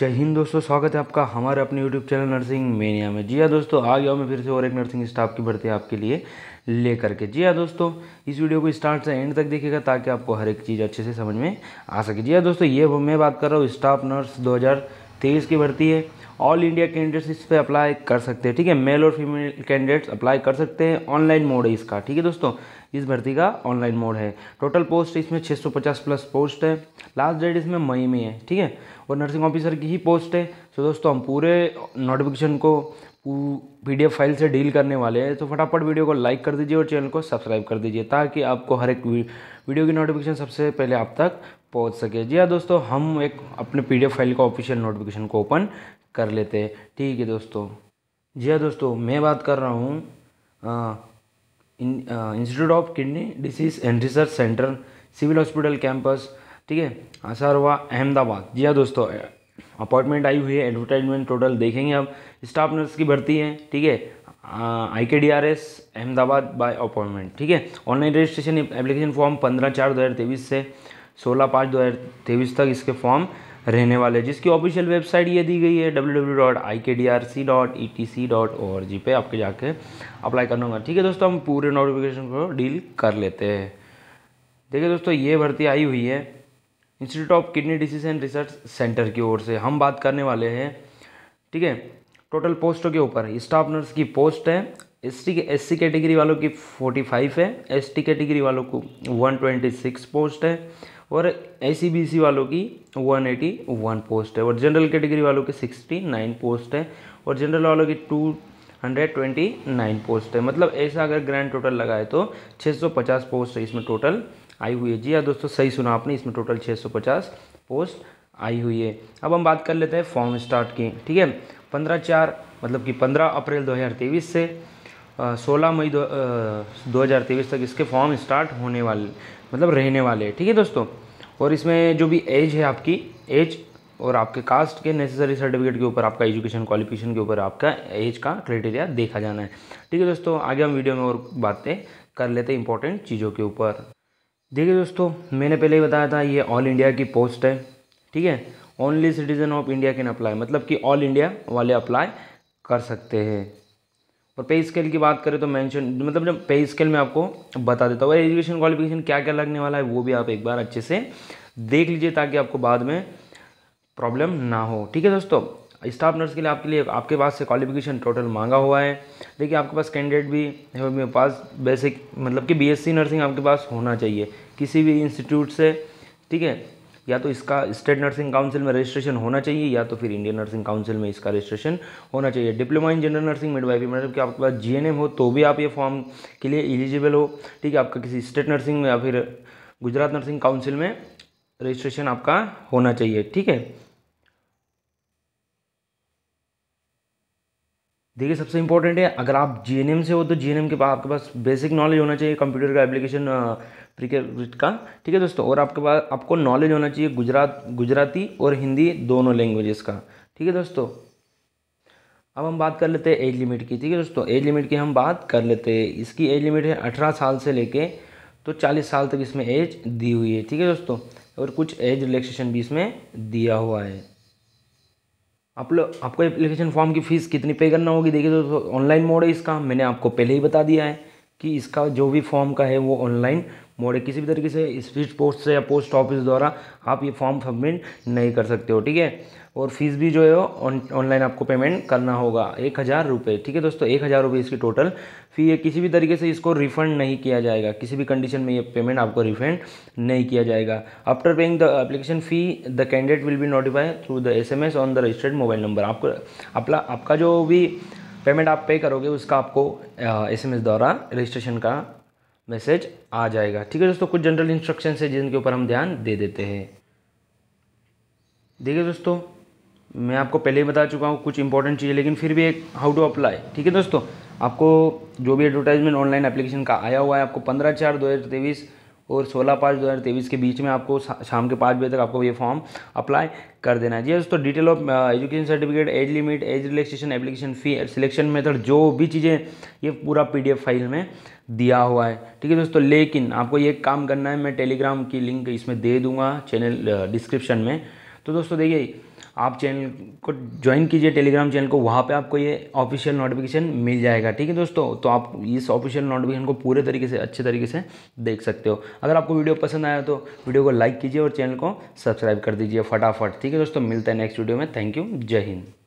जय हिंद दोस्तों स्वागत है आपका हमारे अपने यूट्यूब चैनल नर्सिंग मेनिया में जी हाँ दोस्तों आ गया मैं फिर से और एक नर्सिंग स्टाफ की भर्ती आपके लिए लेकर के जी हाँ दोस्तों इस वीडियो को स्टार्ट से एंड तक देखिएगा ताकि आपको हर एक चीज़ अच्छे से समझ में आ सके जी हाँ दोस्तों ये मैं बात कर रहा हूँ स्टाफ नर्स दो की भर्ती है ऑल इंडिया कैंडिडेट्स इस पर अप्लाई कर सकते हैं ठीक है मेल और फीमेल कैंडिडेट्स अप्लाई कर सकते हैं ऑनलाइन मोड है इसका ठीक है दोस्तों इस भर्ती का ऑनलाइन मोड है टोटल पोस्ट इसमें 650 प्लस पोस्ट है लास्ट डेट इसमें मई में है ठीक है और नर्सिंग ऑफिसर की ही पोस्ट है तो दोस्तों हम पूरे नोटिफिकेशन को पीडीएफ फाइल से डील करने वाले हैं तो फटाफट वीडियो को लाइक कर दीजिए और चैनल को सब्सक्राइब कर दीजिए ताकि आपको हर एक वीडियो की नोटिफिकेशन सबसे पहले आप तक पहुंच सके जी हाँ दोस्तों हम एक अपने पीडीएफ फाइल का ऑफिशियल नोटिफिकेशन को ओपन कर लेते हैं ठीक है दोस्तों जी हाँ दोस्तों मैं बात कर रहा हूँ institute of kidney disease and research centre civil hospital campus ठीक है हुआ अहमदाबाद जी हाँ दोस्तों अपॉइंटमेंट आई हुई है एडवर्टाइजमेंट टोटल देखेंगे अब स्टाफ नर्स की भर्ती है ठीक है I K D R S Ahmedabad by appointment ठीक है ऑनलाइन रजिस्ट्रेशन एप्लीकेशन फॉर्म पंद्रह चार दो हज़ार तेईस से सोलह पाँच दो हज़ार तेईस तक इसके फॉर्म रहने वाले जिसकी ऑफिशियल वेबसाइट ये दी गई है www.ikdrc.etc.org पे आपके जाके अप्लाई करना होगा ठीक है दोस्तों हम पूरे नोटिफिकेशन को डील कर लेते हैं देखिए दोस्तों ये भर्ती आई हुई है institute of kidney disease and research centre की ओर से हम बात करने वाले हैं ठीक है टोटल पोस्टों के ऊपर स्टाफ नर्स की पोस्ट है S T S C category वालों की 45 है एस टी कैटेगरी वालों को 126 पोस्ट है और ए वालों की 181 पोस्ट है और जनरल कैटेगरी वालों की 69 पोस्ट है और जनरल वालों की 229 पोस्ट है मतलब ऐसा अगर ग्रैंड टोटल लगाए तो 650 पोस्ट है इसमें टोटल आई हुई है जी हाँ दोस्तों सही सुना आपने इसमें टोटल 650 पोस्ट आई हुई है अब हम बात कर लेते हैं फॉर्म स्टार्ट की ठीक है पंद्रह चार मतलब कि पंद्रह अप्रैल दो से सोलह मई दो हज़ार तेईस तक इसके फॉर्म स्टार्ट होने वाले मतलब रहने वाले ठीक है दोस्तों और इसमें जो भी एज है आपकी एज और आपके कास्ट के नेसेसरी सर्टिफिकेट के ऊपर आपका एजुकेशन क्वालिफिकेशन के ऊपर आपका एज का क्राइटेरिया देखा जाना है ठीक है दोस्तों आगे हम वीडियो में और बातें कर लेते हैं इंपॉर्टेंट चीज़ों के ऊपर देखिए दोस्तों मैंने पहले ही बताया था ये ऑल इंडिया की पोस्ट है ठीक है only citizen of India can apply मतलब कि ऑल इंडिया वाले अप्लाई कर सकते हैं और पे स्केल की बात करें तो मेंशन मतलब जब पे स्केल में आपको बता देता हूँ एजुकेशन क्वालिफिकेशन क्या क्या लगने वाला है वो भी आप एक बार अच्छे से देख लीजिए ताकि आपको बाद में प्रॉब्लम ना हो ठीक है दोस्तों स्टाफ नर्स के लिए आपके लिए आपके पास से क्वालिफिकेशन टोटल मांगा हुआ है देखिए आपके पास कैंडिडेट भी मेरे पास बेसिक मतलब कि बीएससी नर्सिंग आपके पास होना चाहिए किसी भी इंस्टीट्यूट से ठीक है या तो इसका स्टेट नर्सिंग काउंसिल में रजिस्ट्रेशन होना चाहिए या तो फिर इंडियन नर्सिंग काउंसिल में इसका रजिस्ट्रेशन होना चाहिए diploma in general nursing midwifery मतलब कि आपके पास जी हो तो भी आप ये फॉर्म के लिए एलिजिबल हो ठीक है आपका किसी स्टेट नर्सिंग में या फिर गुजरात नर्सिंग काउंसिल में रजिस्ट्रेशन आपका होना चाहिए ठीक है देखिए सबसे इंपॉर्टेंट है अगर आप जी से हो तो जी के पास आपके पास बेसिक नॉलेज होना चाहिए कंप्यूटर का एप्लीकेशन प्रिकेट का ठीक है दोस्तों और आपके पास आपको नॉलेज होना चाहिए गुजरात गुजराती और हिंदी दोनों लैंग्वेजेस का ठीक है दोस्तों अब हम बात कर लेते हैं एज लिमिट की ठीक है दोस्तों एज लिमिट की हम बात कर लेते हैं इसकी एज लिमिट है अठारह साल से लेके तो चालीस साल तक इसमें एज दी हुई है ठीक है दोस्तों और कुछ एज रिलैक्सेशन भी इसमें दिया हुआ है आप लोग आपको एप्लीकेशन फॉर्म की फ़ीस कितनी पे करना होगी देखिए दोस्तों ऑनलाइन मोड है इसका मैंने आपको पहले ही बता दिया है कि इसका जो भी फॉर्म का है वो ऑनलाइन मोड है किसी भी तरीके से स्पीड पोस्ट से या पोस्ट ऑफिस द्वारा आप ये फॉर्म सबमिट नहीं कर सकते हो ठीक है और फीस भी जो है ऑनलाइन आपको पेमेंट करना होगा एक हज़ार रुपये ठीक है दोस्तों एक हज़ार रुपये इसकी टोटल फी है किसी भी तरीके से इसको रिफंड नहीं किया जाएगा किसी भी कंडीशन में ये पेमेंट आपको रिफंड नहीं किया जाएगा after paying the application fee the candidate will be notify through the S on the registered mobile number आपको अपला आपका जो भी पेमेंट आप पे करोगे उसका आपको एस एम एस द्वारा रजिस्ट्रेशन का मैसेज आ जाएगा ठीक है दोस्तों कुछ जनरल इंस्ट्रक्शन है जिनके ऊपर हम ध्यान दे देते हैं देखिए दोस्तों मैं आपको पहले ही बता चुका हूँ कुछ इंपॉर्टेंट चीज़ें लेकिन फिर भी एक हाउ टू अप्लाई ठीक है दोस्तों आपको जो भी एडवर्टाइजमेंट ऑनलाइन एप्लीकेशन का आया हुआ है आपको पंद्रह चार दो हज़ार तेईस और 16 पाँच 2023 के बीच में आपको शाम के पाँच बजे तक आपको ये फॉर्म अप्लाई कर देना है जी दोस्तों detail of education certificate age limit age relaxation application fee selection method जो भी चीज़ें ये पूरा पीडीएफ फाइल में दिया हुआ है ठीक है दोस्तों लेकिन आपको ये काम करना है मैं टेलीग्राम की लिंक इसमें दे दूंगा चैनल डिस्क्रिप्शन uh, में तो दोस्तों देखिए आप चैनल को ज्वाइन कीजिए टेलीग्राम चैनल को वहाँ पे आपको ये ऑफिशियल नोटिफिकेशन मिल जाएगा ठीक है दोस्तों तो आप इस ऑफिशियल नोटिफिकेशन को पूरे तरीके से अच्छे तरीके से देख सकते हो अगर आपको वीडियो पसंद आया तो वीडियो को लाइक कीजिए और चैनल को सब्सक्राइब कर दीजिए फटाफट ठीक है दोस्तों मिलता है नेक्स्ट वीडियो में थैंक यू जय हिंद